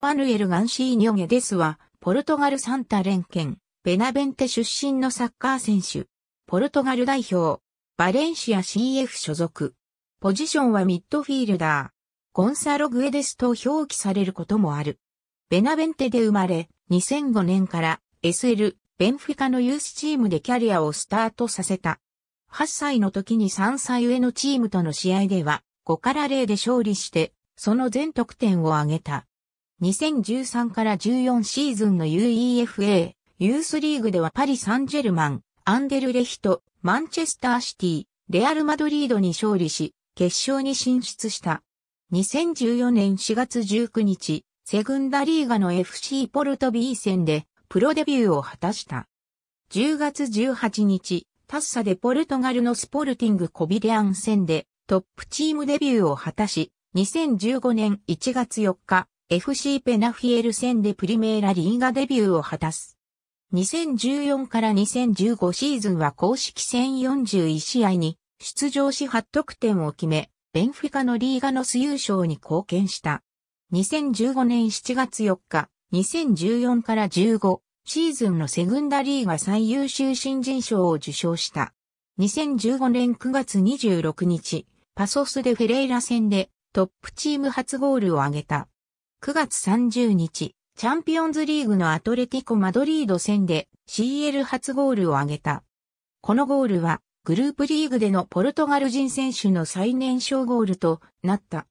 マヌエル・ガンシーニョゲデスは、ポルトガルサンタレケ県、ベナベンテ出身のサッカー選手。ポルトガル代表、バレンシア CF 所属。ポジションはミッドフィールダー。ゴンサロ・グエデスと表記されることもある。ベナベンテで生まれ、2005年から SL、ベンフィカのユースチームでキャリアをスタートさせた。8歳の時に3歳上のチームとの試合では、5から0で勝利して、その全得点を挙げた。2013から14シーズンの UEFA、ユースリーグではパリ・サンジェルマン、アンデルレヒト、マンチェスターシティ、レアル・マドリードに勝利し、決勝に進出した。2014年4月19日、セグンダリーガの FC ポルト B 戦でプロデビューを果たした。10月18日、タッサでポルトガルのスポルティングコビレアン戦でトップチームデビューを果たし、2015年1月4日、FC ペナフィエル戦でプリメーラリーガデビューを果たす。2014から2015シーズンは公式戦41試合に出場し8得点を決め、ベンフィカのリーガノス優勝に貢献した。2015年7月4日、2014から15シーズンのセグンダリーガ最優秀新人賞を受賞した。2015年9月26日、パソスでフェレイラ戦でトップチーム初ゴールを挙げた。9月30日、チャンピオンズリーグのアトレティコ・マドリード戦で CL 初ゴールを挙げた。このゴールは、グループリーグでのポルトガル人選手の最年少ゴールとなった。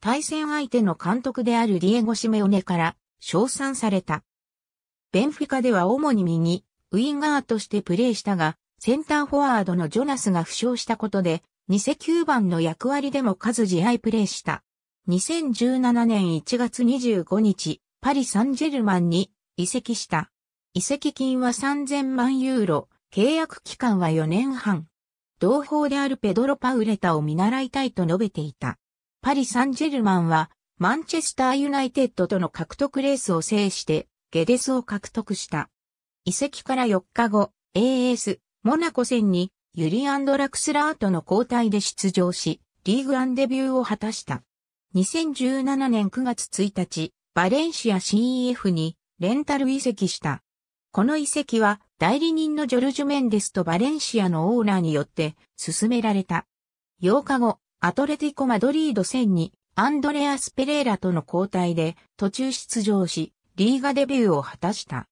対戦相手の監督であるディエゴ・シメオネから称賛された。ベンフィカでは主に右、ウィンガーとしてプレーしたが、センターフォワードのジョナスが負傷したことで、偽9番の役割でも数試合プレーした。2017年1月25日、パリ・サンジェルマンに移籍した。移籍金は3000万ユーロ、契約期間は4年半。同胞であるペドロ・パウレタを見習いたいと述べていた。パリ・サンジェルマンは、マンチェスター・ユナイテッドとの獲得レースを制して、ゲデスを獲得した。移籍から4日後、AS、モナコ戦に、ユリアンド・ラクスラーとの交代で出場し、リーグアンデビューを果たした。2017年9月1日、バレンシア CEF にレンタル移籍した。この移籍は代理人のジョルジュ・メンデスとバレンシアのオーナーによって進められた。8日後、アトレティコ・マドリード戦にアンドレアス・ペレーラとの交代で途中出場し、リーガデビューを果たした。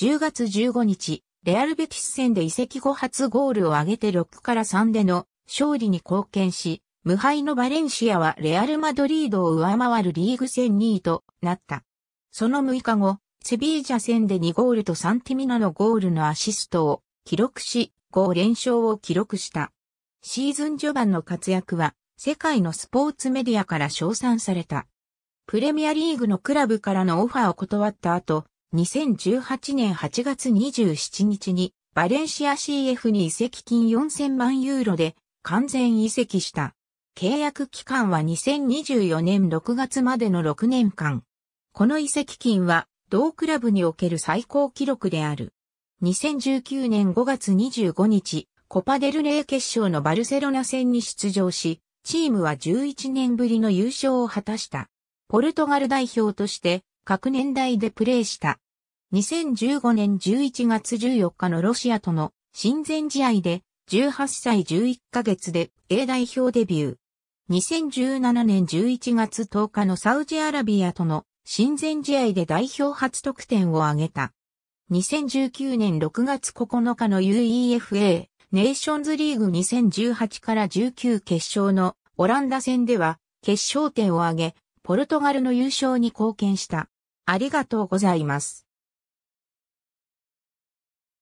10月15日、レアルベティス戦で移籍後初ゴールを挙げて6から3での勝利に貢献し、無敗のバレンシアはレアル・マドリードを上回るリーグ戦2位となった。その6日後、セビージャ戦で2ゴールとサンティミナのゴールのアシストを記録し、5連勝を記録した。シーズン序盤の活躍は、世界のスポーツメディアから称賛された。プレミアリーグのクラブからのオファーを断った後、2018年8月27日に、バレンシア CF に移籍金4000万ユーロで完全移籍した。契約期間は2024年6月までの6年間。この移籍金は、同クラブにおける最高記録である。2019年5月25日、コパデルレー決勝のバルセロナ戦に出場し、チームは11年ぶりの優勝を果たした。ポルトガル代表として、各年代でプレーした。2015年11月14日のロシアとの親善試合で、18歳11ヶ月で A 代表デビュー。2017年11月10日のサウジアラビアとの親善試合で代表初得点を挙げた。2019年6月9日の UEFA ネーションズリーグ2018から19決勝のオランダ戦では決勝点を挙げ、ポルトガルの優勝に貢献した。ありがとうございます。